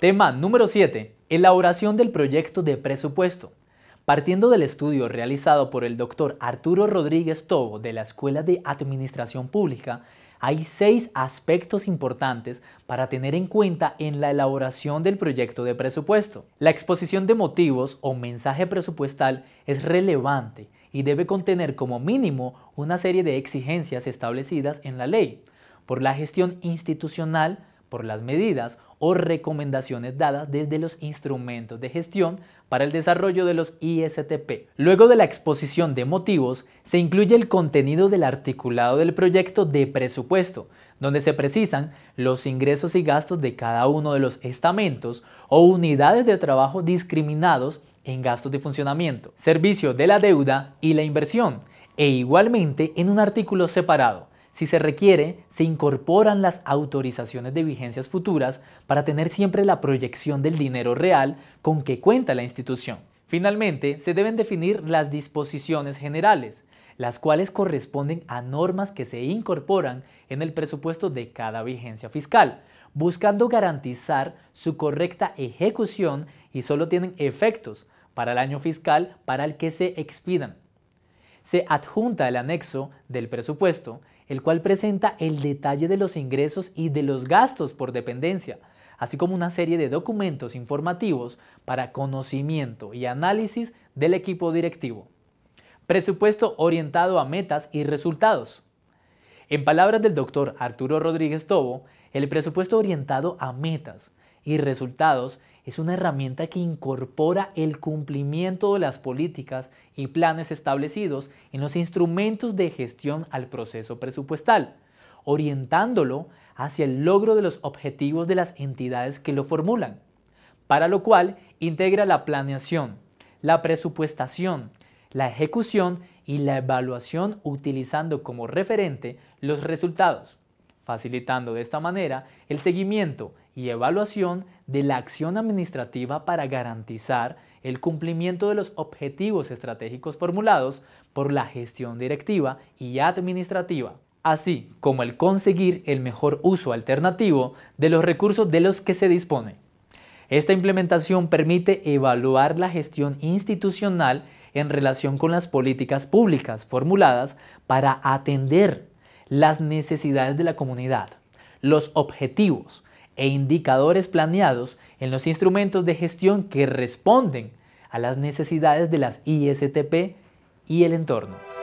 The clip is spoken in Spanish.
Tema número 7. Elaboración del proyecto de presupuesto. Partiendo del estudio realizado por el doctor Arturo Rodríguez Tobo de la Escuela de Administración Pública, hay seis aspectos importantes para tener en cuenta en la elaboración del proyecto de presupuesto. La exposición de motivos o mensaje presupuestal es relevante y debe contener como mínimo una serie de exigencias establecidas en la ley, por la gestión institucional, por las medidas o recomendaciones dadas desde los instrumentos de gestión para el desarrollo de los ISTP. Luego de la exposición de motivos, se incluye el contenido del articulado del proyecto de presupuesto, donde se precisan los ingresos y gastos de cada uno de los estamentos o unidades de trabajo discriminados en gastos de funcionamiento, servicio de la deuda y la inversión, e igualmente en un artículo separado. Si se requiere, se incorporan las autorizaciones de vigencias futuras para tener siempre la proyección del dinero real con que cuenta la institución. Finalmente, se deben definir las disposiciones generales, las cuales corresponden a normas que se incorporan en el presupuesto de cada vigencia fiscal, buscando garantizar su correcta ejecución y solo tienen efectos para el año fiscal para el que se expidan. Se adjunta el anexo del presupuesto el cual presenta el detalle de los ingresos y de los gastos por dependencia, así como una serie de documentos informativos para conocimiento y análisis del equipo directivo. Presupuesto orientado a metas y resultados. En palabras del doctor Arturo Rodríguez Tobo, el presupuesto orientado a metas y resultados es una herramienta que incorpora el cumplimiento de las políticas y planes establecidos en los instrumentos de gestión al proceso presupuestal, orientándolo hacia el logro de los objetivos de las entidades que lo formulan, para lo cual integra la planeación, la presupuestación, la ejecución y la evaluación utilizando como referente los resultados facilitando de esta manera el seguimiento y evaluación de la acción administrativa para garantizar el cumplimiento de los objetivos estratégicos formulados por la gestión directiva y administrativa, así como el conseguir el mejor uso alternativo de los recursos de los que se dispone. Esta implementación permite evaluar la gestión institucional en relación con las políticas públicas formuladas para atender las necesidades de la comunidad, los objetivos e indicadores planeados en los instrumentos de gestión que responden a las necesidades de las ISTP y el entorno.